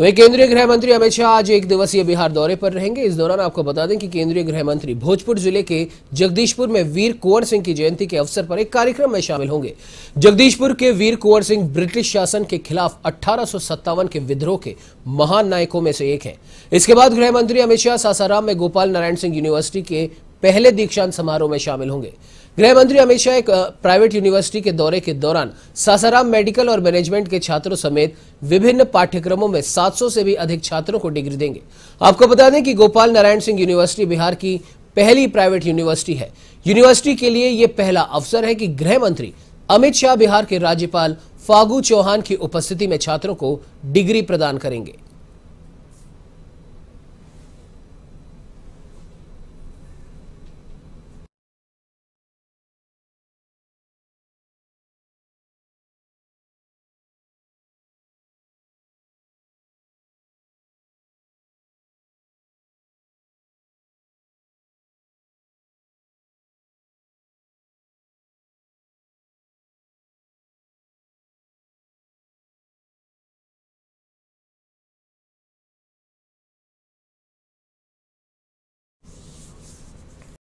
वहीं तो केंद्रीय गृह मंत्री अमित शाह आज एक दिवसीय बिहार दौरे पर रहेंगे इस दौरान आपको बता दें कि केंद्रीय गृह मंत्री भोजपुर जिले के जगदीशपुर में वीर कुंवर सिंह की जयंती के अवसर पर एक कार्यक्रम में शामिल होंगे जगदीशपुर के वीर कुंवर सिंह ब्रिटिश शासन के खिलाफ अठारह के विद्रोह के महान नायकों में से एक है इसके बाद गृह मंत्री अमित शाह सासाराम में गोपाल नारायण सिंह यूनिवर्सिटी के पहले दीक्षांत समारोह में शामिल होंगे गृह मंत्री अमित शाह एक प्राइवेट यूनिवर्सिटी के दौरे के दौरान सासाराम मेडिकल और मैनेजमेंट के छात्रों समेत विभिन्न पाठ्यक्रमों में 700 से भी अधिक छात्रों को डिग्री देंगे आपको बता दें कि गोपाल नारायण सिंह यूनिवर्सिटी बिहार की पहली प्राइवेट यूनिवर्सिटी है यूनिवर्सिटी के लिए यह पहला अवसर है कि गृह मंत्री अमित शाह बिहार के राज्यपाल फागू चौहान की उपस्थिति में छात्रों को डिग्री प्रदान करेंगे